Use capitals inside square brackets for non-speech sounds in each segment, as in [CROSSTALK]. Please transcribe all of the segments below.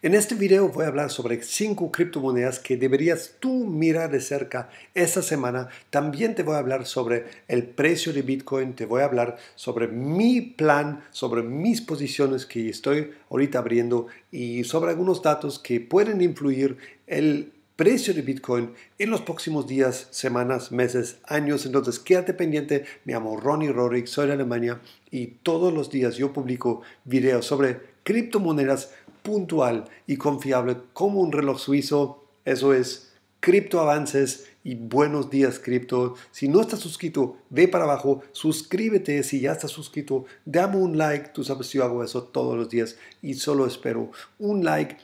En este video voy a hablar sobre 5 criptomonedas que deberías tú mirar de cerca esta semana. También te voy a hablar sobre el precio de Bitcoin, te voy a hablar sobre mi plan, sobre mis posiciones que estoy ahorita abriendo y sobre algunos datos que pueden influir el precio de Bitcoin en los próximos días, semanas, meses, años. Entonces, quédate pendiente. Me llamo Ronnie Rorick. soy de Alemania y todos los días yo publico videos sobre criptomonedas puntual y confiable como un reloj suizo. Eso es Cripto Avances y buenos días cripto. Si no estás suscrito, ve para abajo, suscríbete si ya estás suscrito, dame un like, tú sabes yo hago eso todos los días y solo espero un like.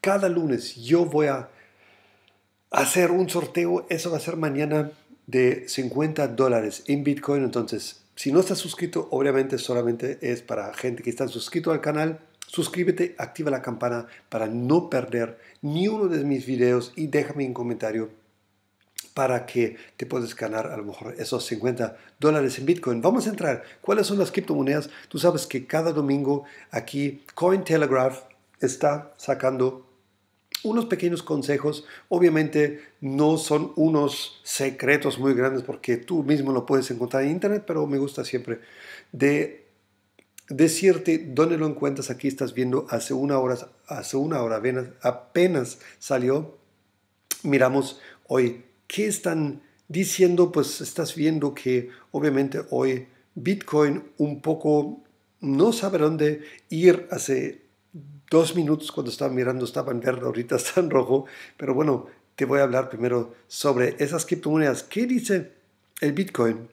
Cada lunes yo voy a hacer un sorteo, eso va a ser mañana de 50 dólares en Bitcoin. Entonces, si no estás suscrito, obviamente solamente es para gente que está suscrito al canal. Suscríbete, activa la campana para no perder ni uno de mis videos y déjame un comentario para que te puedas ganar a lo mejor esos 50 dólares en Bitcoin. Vamos a entrar. ¿Cuáles son las criptomonedas? Tú sabes que cada domingo aquí Cointelegraph está sacando unos pequeños consejos, obviamente no son unos secretos muy grandes porque tú mismo lo puedes encontrar en internet, pero me gusta siempre de decirte dónde lo encuentras. Aquí estás viendo hace una hora, hace una hora apenas, salió. Miramos hoy qué están diciendo, pues estás viendo que obviamente hoy Bitcoin un poco no sabe dónde ir hace dos minutos cuando estaba mirando, estaba en verde, ahorita [LAUGHS] está en rojo, pero bueno, te voy a hablar primero sobre esas criptomonedas. ¿Qué dice el Bitcoin?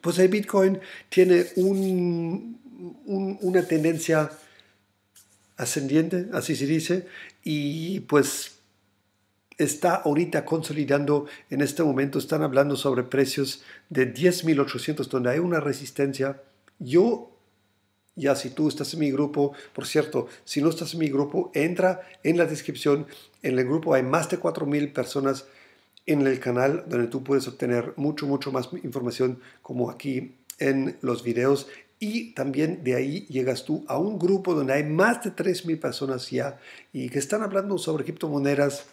Pues el Bitcoin tiene una tendencia ascendiente, así se dice, y pues está ahorita consolidando, en este momento están hablando sobre precios de 10.800, donde hay una resistencia. Yo ya si tú estás en mi grupo, por cierto, si no estás en mi grupo, entra en la descripción. En el grupo hay más de 4.000 personas en el canal donde tú puedes obtener mucho, mucho más información como aquí en los videos. Y también de ahí llegas tú a un grupo donde hay más de 3.000 personas ya y que están hablando sobre criptomonedas,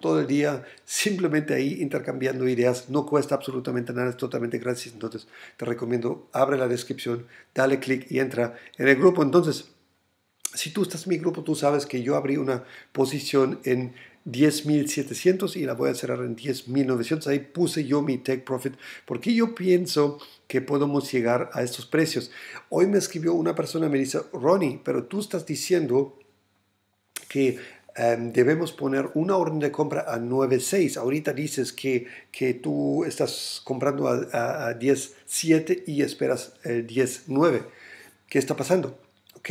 todo el día simplemente ahí intercambiando ideas. No cuesta absolutamente nada, es totalmente gratis. Entonces te recomiendo, abre la descripción, dale clic y entra en el grupo. Entonces, si tú estás en mi grupo, tú sabes que yo abrí una posición en 10.700 y la voy a cerrar en 10.900. Ahí puse yo mi take profit porque yo pienso que podemos llegar a estos precios. Hoy me escribió una persona, me dice, Ronnie, pero tú estás diciendo que Em, debemos poner una orden de compra a 9.6. Ahorita dices que, que tú estás comprando a, a, 10.7 y esperas el 10.9. ¿Qué está pasando? Ok,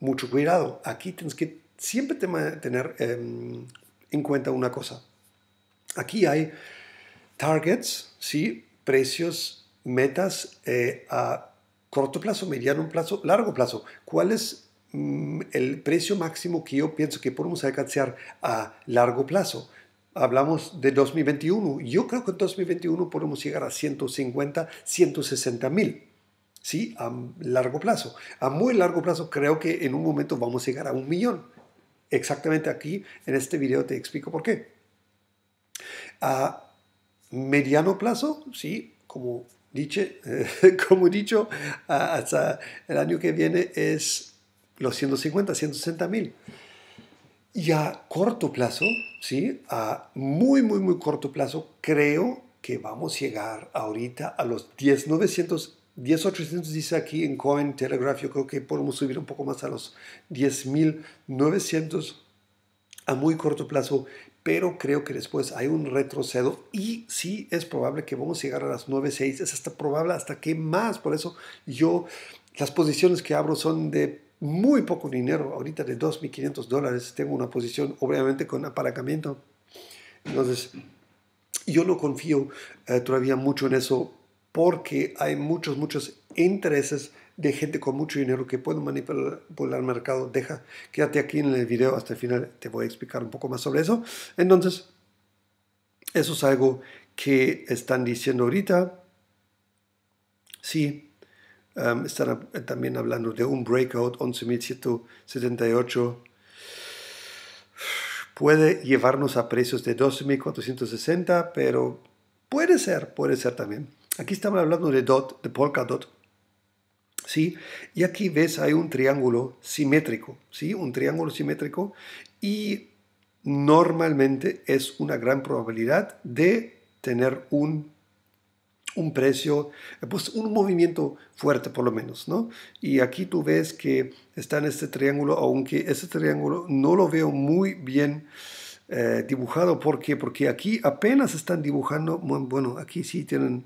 mucho cuidado. Aquí tienes que siempre tener em, en cuenta una cosa. Aquí hay targets, ¿sí? precios, metas eh, a corto plazo, mediano plazo, largo plazo. ¿Cuál es Mm, el precio máximo que yo pienso que podemos alcanzar a largo plazo. Hablamos de 2021. Yo creo que en 2021 podemos llegar a 150, 160 mil. ¿sí? A largo plazo. A muy largo plazo creo que en un momento vamos a llegar a un millón. Exactamente aquí en este video te explico por qué. A mediano plazo, sí, como, dice [LAUGHS] como dicho, hasta el año que viene es los 150, 160 mil. Y a corto plazo, ¿sí? a muy, muy, muy corto plazo, creo que vamos a llegar ahorita a los 10,900, 10,800 dice aquí en Coin Telegraph, yo creo que podemos subir un poco más a los 10,900 a muy corto plazo, pero creo que después hay un retrocedo y sí es probable que vamos a llegar a las 9.6, es hasta probable hasta que más, por eso yo las posiciones que abro son de muy poco dinero, ahorita de 2.500 dólares, tengo una posición obviamente con apalancamiento. Entonces, yo no confío eh, todavía mucho en eso porque hay muchos, muchos intereses de gente con mucho dinero que pueden manipular el mercado. Deja, quédate aquí en el video hasta el final, te voy a explicar un poco más sobre eso. Entonces, eso es algo que están diciendo ahorita. Sí, están eh, también hablando de un breakout 11.178. Puede llevarnos a precios de 2.460, pero puede ser, puede ser también. Aquí estamos hablando de DOT, de dot ¿sí? Y aquí ves, hay un triángulo simétrico, ¿sí? Un triángulo simétrico y normalmente es una gran probabilidad de tener un un precio, pues un movimiento fuerte por lo menos, ¿no? Y aquí tú ves que está en este triángulo, aunque este triángulo no lo veo muy bien eh, dibujado, ¿por qué? Porque aquí apenas están dibujando, bueno, aquí sí tienen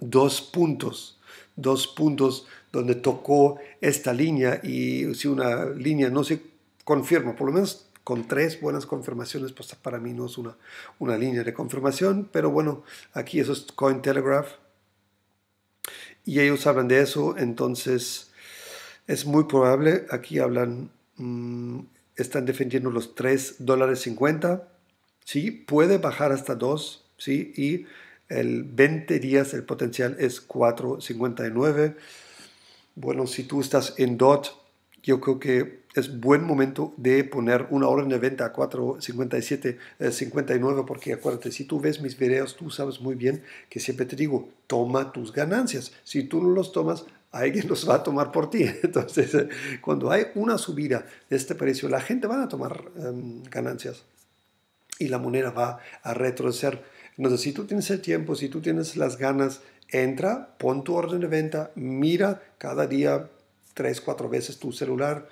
dos puntos, dos puntos donde tocó esta línea y si una línea no se confirma, por lo menos con tres buenas confirmaciones, pues para mí no es una, una línea de confirmación, pero bueno, aquí eso es Cointelegraph. Y ellos hablan de eso, entonces es muy probable, aquí hablan, mm, están defendiendo los 3 dólares 50, ¿sí? Puede bajar hasta 2, ¿sí? Y el 20 días el potencial es 4.59. Bueno, si tú estás en DOT, yo creo que es buen momento de poner una orden de venta a 4.57, 59, eh, porque acuérdate, si tú ves mis videos, tú sabes muy bien que siempre te digo, toma tus ganancias. Si tú no los tomas, alguien los va a tomar por ti. [LAUGHS] Entonces, cuando hay una subida de este precio, la gente va a tomar em, ganancias y la moneda va a retroceder. Entonces, si tú tienes el tiempo, si tú tienes las ganas, entra, pon tu orden de venta, mira cada día tres, cuatro veces tu celular.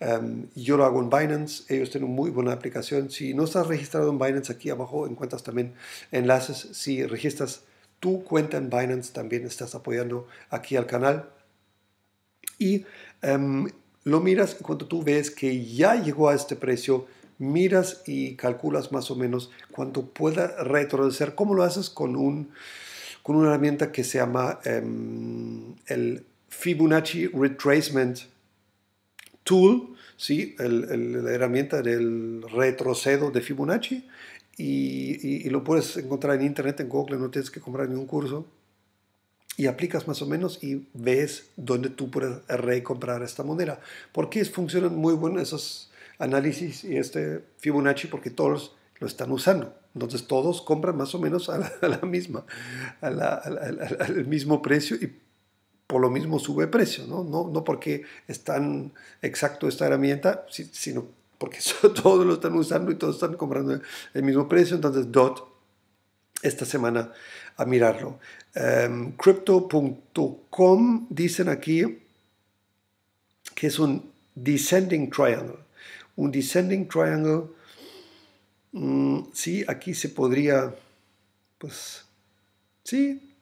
Em, yo lo hago en Binance, ellos tienen muy buena aplicación. Si no estás registrado en Binance, aquí abajo encuentras también enlaces. Si registras tu cuenta en Binance, también estás apoyando aquí al canal. Y em, lo miras cuando tú ves que ya llegó a este precio, miras y calculas más o menos cuánto pueda retroceder. ¿Cómo lo haces? Con, un, con una herramienta que se llama em, el Fibonacci Retracement Tool, ¿sí? la herramienta del retrocedo de Fibonacci, y, lo puedes encontrar en internet, en Google, no tienes que comprar ningún curso. Y aplicas más o menos y ves dónde tú puedes recomprar esta moneda. Porque funcionan muy bien esos análisis y este Fibonacci porque todos lo están usando. Entonces todos compran más o menos a la, misma, al, al mismo precio y por lo mismo sube precio, ¿no? No, porque es tan exacto esta herramienta, sino porque [LAUGHS] todos lo están usando y todos están comprando el mismo precio. Entonces, DOT, esta semana a mirarlo. Em, Crypto.com dicen aquí que es un descending triangle. Un descending triangle, mm, sí, aquí se podría, pues, sí,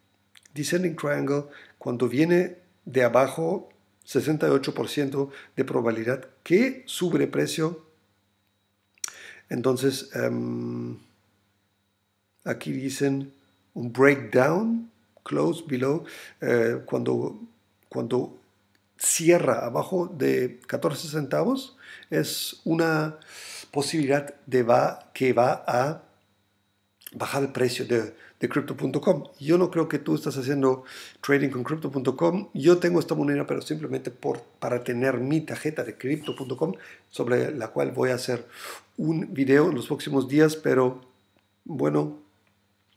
descending triangle cuando viene de abajo 68% de probabilidad que sube el precio. Entonces, em, aquí dicen un breakdown, close, below, eh, cuando, cuando cierra abajo de 14 centavos, es una posibilidad de va, que va a bajar el precio de, crypto.com. Yo no creo que tú estás haciendo trading con crypto.com. Yo tengo esta moneda, pero simplemente por, para tener mi tarjeta de crypto.com, sobre la cual voy a hacer un video en los próximos días, pero bueno,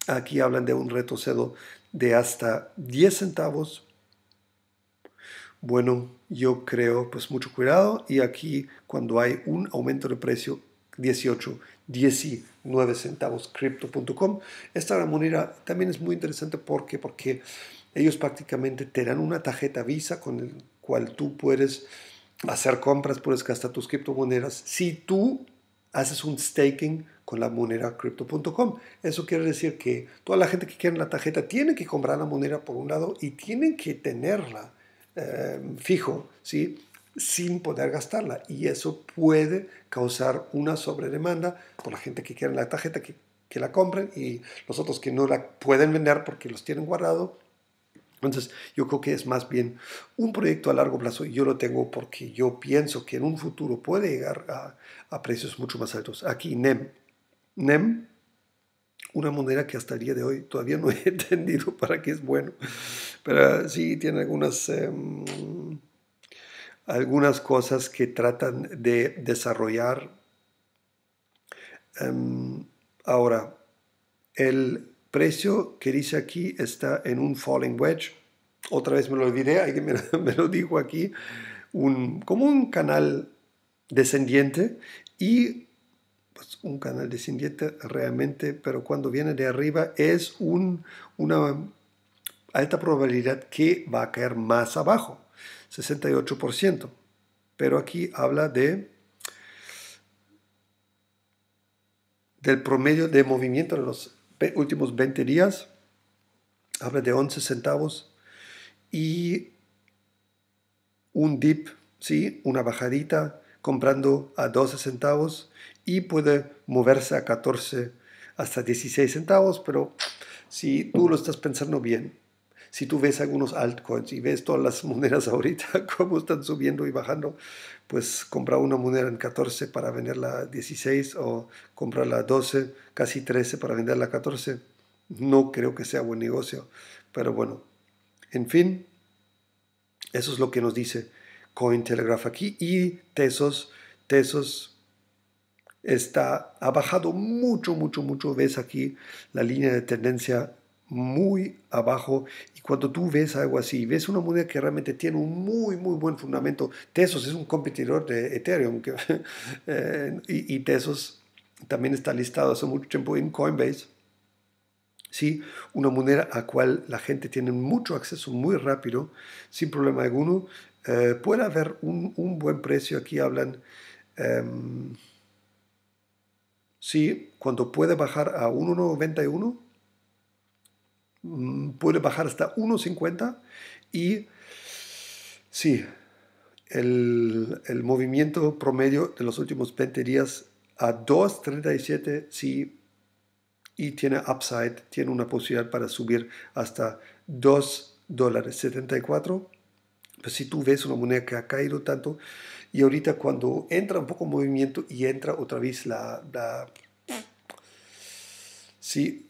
aquí hablan de un retrocedo de hasta 10 centavos. Bueno, yo creo pues mucho cuidado y aquí cuando hay un aumento de precio 18, 19 centavos, crypto.com. Esta moneda también es muy interesante porque, porque ellos prácticamente te dan una tarjeta Visa con el cual tú puedes hacer compras, puedes gastar tus criptomonedas si tú haces un staking con la moneda crypto.com. Eso quiere decir que toda la gente que quiera la tarjeta tiene que comprar la moneda por un lado y tienen que tenerla eh, fijo, ¿sí? sin poder gastarla y eso puede causar una sobredemanda por la gente que quiere la tarjeta que, que la compren y los otros que no la pueden vender porque los tienen guardado. Entonces yo creo que es más bien un proyecto a largo plazo y yo lo tengo porque yo pienso que en un futuro puede llegar a, a precios mucho más altos. Aquí NEM. NEM, una moneda que hasta el día de hoy todavía no he [LAUGHS] entendido para qué es bueno, pero sí tiene algunas... Em, algunas cosas que tratan de desarrollar. Em, ahora, el precio que dice aquí está en un falling wedge. Otra vez me lo olvidé, alguien me, lo [LAUGHS] dijo aquí. como un canal descendiente y pues, un canal descendiente realmente, pero cuando viene de arriba es un, una alta probabilidad que va a caer más abajo. 68%. Pero aquí habla de del promedio de movimiento en los últimos 20 días, habla de 11 centavos y un dip, ¿sí? una bajadita comprando a 12 centavos y puede moverse a 14 hasta 16 centavos, pero si tú lo estás pensando bien, si tú ves algunos altcoins y ves todas las [LAUGHS] monedas ahorita, [LAUGHS] cómo están subiendo y bajando, pues comprar una moneda en 14 para venderla a 16 o comprarla la 12, casi 13 para venderla a 14, no creo que sea buen negocio. Pero bueno, en fin, eso es lo que nos dice Cointelegraph aquí y Tesos, Tesos está, ha bajado mucho, mucho, mucho. Ves aquí la línea de tendencia muy abajo y cuando tú ves algo así, ves una moneda que realmente tiene un muy, muy buen fundamento, Tesos es un competidor de Ethereum que, [LAUGHS] eh, y, Tesos también está listado hace mucho tiempo en Coinbase, ¿sí? una moneda a cual la gente tiene mucho acceso muy rápido, sin problema alguno, eh, puede haber un, un, buen precio, aquí hablan... Eh, sí, cuando puede bajar a 1.91 Mm, puede bajar hasta 1,50 y sí, el, el, movimiento promedio de los últimos 20 días a 2,37 sí y tiene upside, tiene una posibilidad para subir hasta 2 dólares 74. Pues si tú ves una moneda que ha caído tanto y ahorita cuando entra un poco movimiento y entra otra vez la, la sí,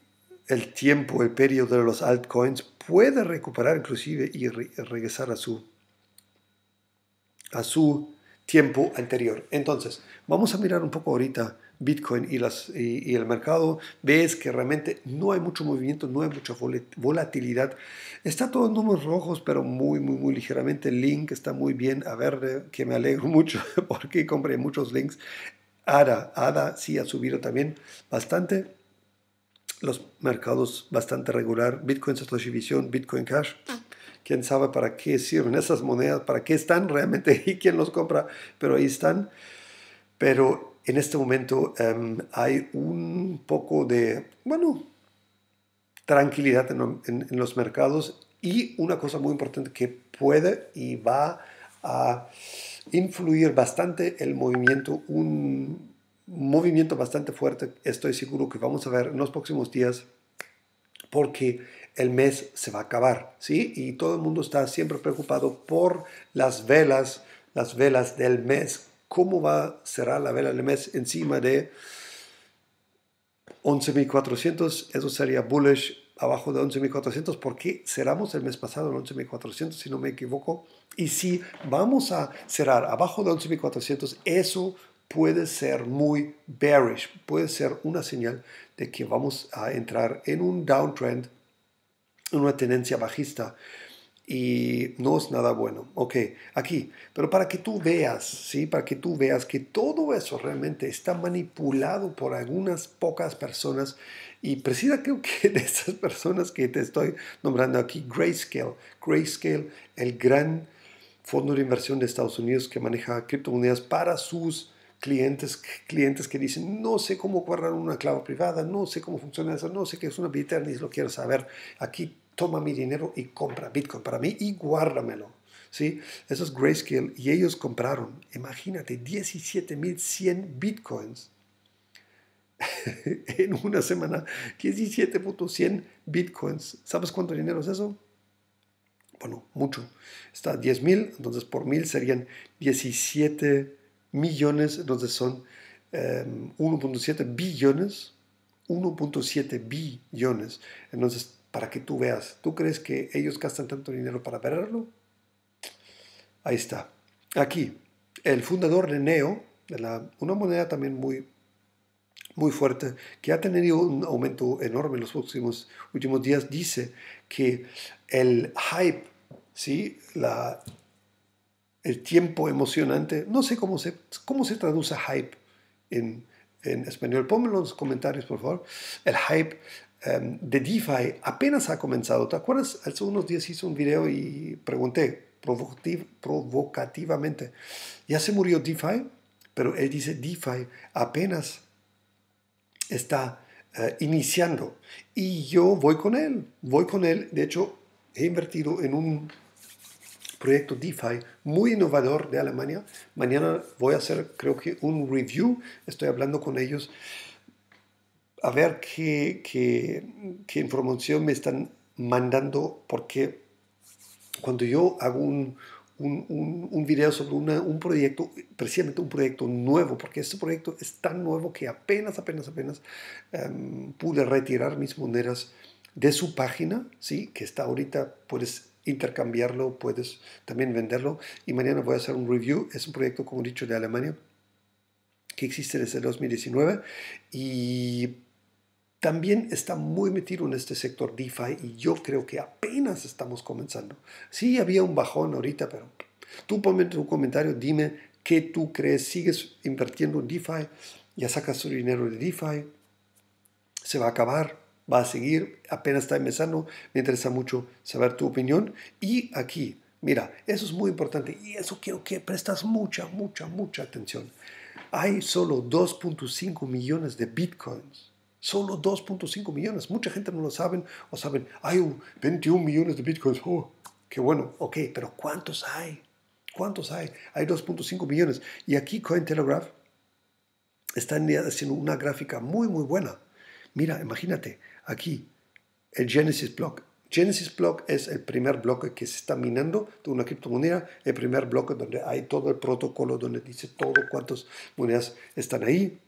el tiempo, el periodo de los altcoins, puede recuperar inclusive y regresar a su, a su tiempo anterior. Entonces, vamos a mirar un poco ahorita Bitcoin y, el mercado. Ves que realmente no hay mucho movimiento, no hay mucha volatilidad. Está todo en números rojos, pero muy, muy, muy ligeramente. Link está muy bien. A ver, eh, que me alegro [LAUGHS] mucho porque compré muchos links. ADA, ADA sí ha subido también bastante los mercados bastante regular, Bitcoin Satoshi Vision, Bitcoin Cash. Ah. Quién sabe para qué sirven esas monedas, para qué están realmente y quién los compra, pero ahí están. Pero en este momento em, hay un poco de, bueno, tranquilidad en, en los mercados y una cosa muy importante que puede y va a influir bastante el movimiento, un movimiento bastante fuerte, estoy seguro que vamos a ver en los próximos días, porque el mes se va a acabar, ¿sí? Y todo el mundo está siempre preocupado por las velas, las velas del mes, cómo va a cerrar la vela del mes encima de 11.400, eso sería bullish abajo de 11.400 porque cerramos el mes pasado en 11.400 si no me equivoco y si vamos a cerrar abajo de 11.400 eso puede ser muy bearish, puede ser una señal de que vamos a entrar en un downtrend, en una tendencia bajista y no es nada bueno. Ok, aquí, pero para que tú veas, ¿sí? Para que tú veas que todo eso realmente está manipulado por algunas pocas personas y precisa creo [LAUGHS] que de esas personas que te estoy nombrando aquí, Grayscale. Grayscale, el gran fondo de inversión de Estados Unidos que maneja criptomonedas para sus clientes, clientes que dicen, no sé cómo guardar una clave privada, no sé cómo funciona eso, no sé qué es una Bitcoin ni lo quiero saber. Aquí toma mi dinero y compra Bitcoin para mí y guárdamelo. ¿Sí? Eso es Grayscale y ellos compraron, imagínate, 17.100 Bitcoins. [LAUGHS] en una semana, 17.100 Bitcoins. ¿Sabes cuánto dinero es eso? bueno, mucho. Está 10.000, entonces por 1.000 serían 17 millones, entonces son 1.7 em, billones, 1.7 billones. Entonces, para que tú veas, ¿tú crees que ellos gastan tanto dinero para perderlo? Ahí está. Aquí, el fundador de Neo, de la, una moneda también muy, muy fuerte, que ha tenido un aumento enorme en los últimos, últimos días, dice que el hype, ¿sí? la el tiempo emocionante. No sé cómo se, cómo se traduce hype en, en español. Ponme en los comentarios, por favor. El hype em, de DeFi apenas ha comenzado. ¿Te acuerdas? Hace unos días hice un video y pregunté provocativamente, ¿ya se murió DeFi? Pero él dice, DeFi apenas está eh, iniciando. Y yo voy con él, voy con él. De hecho, he invertido en un proyecto DeFi muy innovador de Alemania. Mañana voy a hacer, creo que, un review. Estoy hablando con ellos a ver qué, qué, qué información me están mandando, porque cuando yo hago un, un, un, video sobre un proyecto, precisamente un proyecto nuevo, porque este proyecto es tan nuevo que apenas, apenas, apenas em, pude retirar mis monedas de su página, ¿sí? que está ahorita, puedes intercambiarlo, puedes también venderlo. Y mañana voy a hacer un review. Es un proyecto, como he dicho, de Alemania que existe desde 2019 y también está muy metido en este sector DeFi y yo creo que apenas estamos comenzando. Sí, había un bajón ahorita, pero tú ponme en tu comentario, dime qué tú crees, sigues invirtiendo en DeFi, ya sacas tu dinero de DeFi, se va a acabar, va a seguir, apenas está empezando, me interesa mucho saber tu opinión. Y aquí, mira, eso es muy importante y eso quiero que prestas mucha, mucha, mucha atención. Hay solo 2.5 millones de bitcoins. Solo 2.5 millones. Mucha gente no lo saben o saben, hay 21 millones de bitcoins. Oh, qué bueno. Ok, pero ¿cuántos hay? ¿Cuántos hay? Hay 2.5 millones. Y aquí CoinTelegraph está haciendo una gráfica muy, muy buena. Mira, imagínate, aquí el Genesis Block. Genesis Block es el primer bloque que se está minando de una criptomoneda, el primer bloque donde hay todo el protocolo, donde dice todo cuántas monedas están ahí,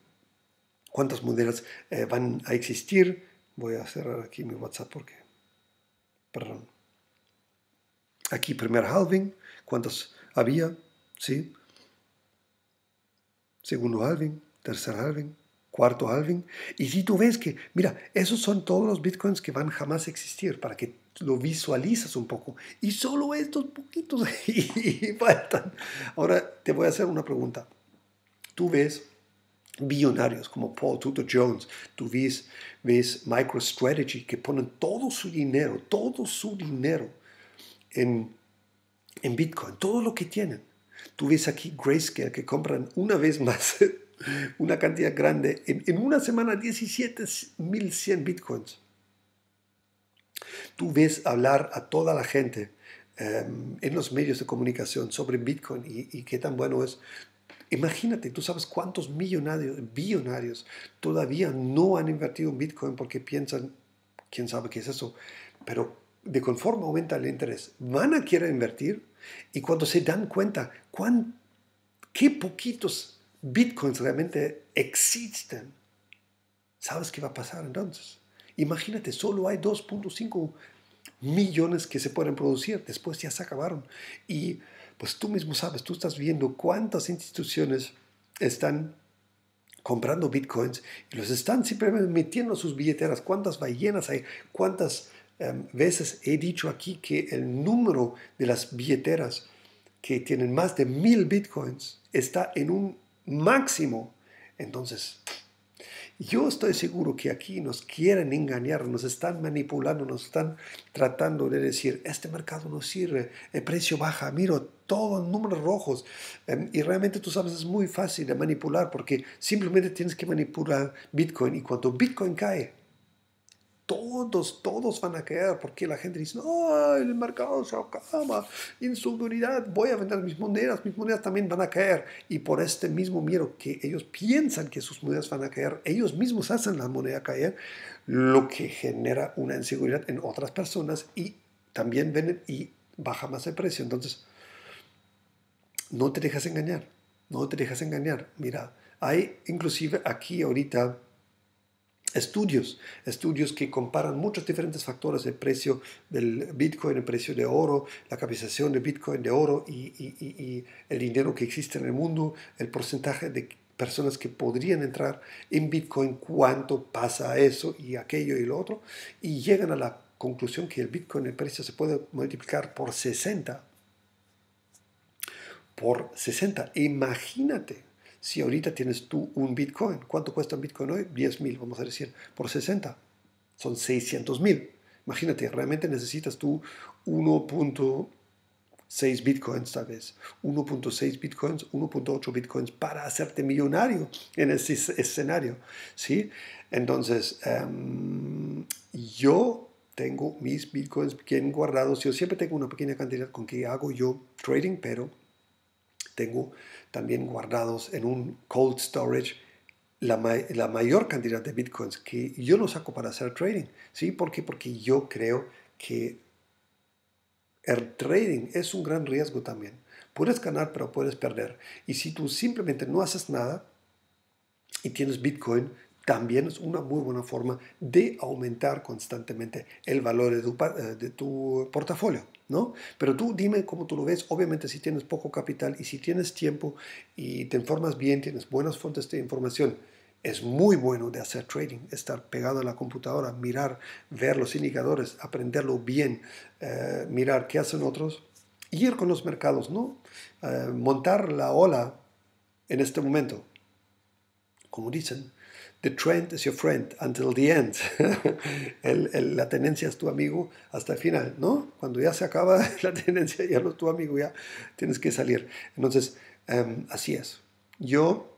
cuántas monedas eh, van a existir. Voy a cerrar aquí mi WhatsApp porque, perdón. Aquí primer halving, cuántas había, ¿sí? Segundo halving, tercer halving, cuarto halving. Y si tú ves que, mira, esos son todos los bitcoins que van jamás a existir, para que lo visualizas un poco. Y solo estos poquitos ahí [LAUGHS] faltan. Ahora te voy a hacer una pregunta. Tú ves billonarios como Paul Tudor Jones, tú ves, ves MicroStrategy que ponen todo su dinero, todo su dinero en, en Bitcoin, todo lo que tienen. Tú ves aquí Grayscale que compran una vez más una cantidad grande. En, una semana 17.100 bitcoins. Tú ves hablar a toda la gente em, en los medios de comunicación sobre Bitcoin y, qué tan bueno es. Imagínate, tú sabes cuántos millonarios, billonarios todavía no han invertido en Bitcoin porque piensan, quién sabe qué es eso, pero de conforme aumenta el interés, van a querer invertir y cuando se dan cuenta cuán, qué poquitos bitcoins realmente existen, ¿sabes qué va a pasar entonces? Imagínate, solo hay 2.5 millones que se pueden producir, después ya se acabaron. Y pues tú mismo sabes, tú estás viendo cuántas instituciones están comprando bitcoins y los están simplemente metiendo sus billeteras, cuántas ballenas hay, cuántas em, veces he dicho aquí que el número de las billeteras que tienen más de mil bitcoins está en un máximo. Entonces, yo estoy seguro que aquí nos quieren engañar, nos están manipulando, nos están tratando de decir, este mercado no sirve, el precio baja, miro todos números rojos. Em, y realmente tú sabes, es muy fácil de manipular porque simplemente tienes que manipular Bitcoin y cuando Bitcoin cae, todos, todos van a caer, porque la gente dice, no, el mercado se acaba, inseguridad, voy a vender mis monedas, mis monedas también van a caer. Y por este mismo miedo que ellos piensan que sus monedas van a caer, ellos mismos hacen la moneda caer, lo que genera una inseguridad en otras personas y también venden y baja más el precio. Entonces, no te dejas engañar, no te dejas engañar. Mira, hay inclusive aquí ahorita estudios, estudios que comparan muchos diferentes factores, el precio del Bitcoin, el precio de oro, la capitalización de Bitcoin, de oro y, y, el dinero que existe en el mundo, el porcentaje de personas que podrían entrar en Bitcoin, cuánto pasa eso y aquello y lo otro, y llegan a la conclusión que el Bitcoin, el precio se puede multiplicar por 60. Por 60. Imagínate si ahorita tienes tú un Bitcoin, ¿cuánto cuesta un Bitcoin hoy? 10.000, vamos a decir, por 60. Son 600.000. Imagínate, realmente necesitas tú 1.6 bitcoins tal vez, 1.6 bitcoins, 1.8 bitcoins para hacerte millonario en ese escenario. ¿sí? Entonces, em, yo tengo mis bitcoins bien guardados, yo siempre tengo una pequeña cantidad con que hago yo trading, pero tengo también guardados en un cold storage la, mayor cantidad de bitcoins que yo no saco para hacer trading. ¿sí? ¿Por qué? Porque yo creo que el trading es un gran riesgo también. Puedes ganar, pero puedes perder. Y si tú simplemente no haces nada y tienes bitcoin, también es una muy buena forma de aumentar constantemente el valor de tu eh, portafolio. Pero tú dime cómo tú lo ves. Obviamente si tienes poco capital y si tienes tiempo y te informas bien, tienes buenas fuentes de información, es muy bueno de hacer trading, estar pegado a la computadora, mirar, ver los indicadores, aprenderlo bien, eh, mirar qué hacen otros, y ir con los mercados, ¿no? Eh, montar la ola en este momento. Como dicen, The trend is your friend until the end. [LAUGHS] la tenencia es tu amigo hasta el final, ¿no? Cuando ya se acaba [LAUGHS] la tendencia, ya no es tu amigo, ya tienes que salir. Entonces, em, así es. Yo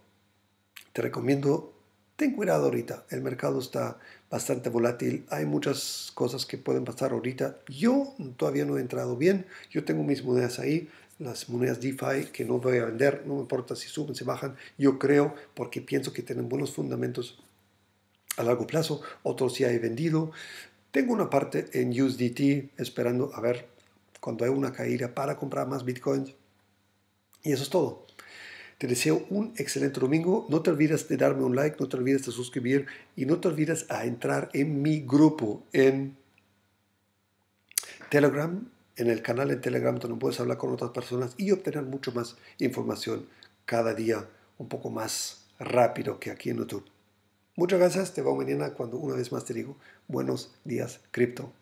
te recomiendo ten cuidado ahorita, el mercado está bastante volátil, hay muchas cosas que pueden pasar ahorita. Yo todavía no he entrado bien, yo tengo mis monedas ahí, las monedas DeFi que no voy a vender, no me importa si suben, si bajan, yo creo porque pienso que tienen buenos fundamentos a largo plazo, otros ya he vendido. Tengo una parte en USDT esperando a ver cuando hay una caída para comprar más bitcoins. Y eso es todo. Te deseo un excelente domingo. No te olvides de darme un like, no te olvides de suscribir y no te olvides a entrar en mi grupo en Telegram, en el canal en Telegram donde puedes hablar con otras personas y obtener mucho más información cada día un poco más rápido que aquí en YouTube. Muchas gracias, te veo mañana cuando una vez más te digo buenos días cripto.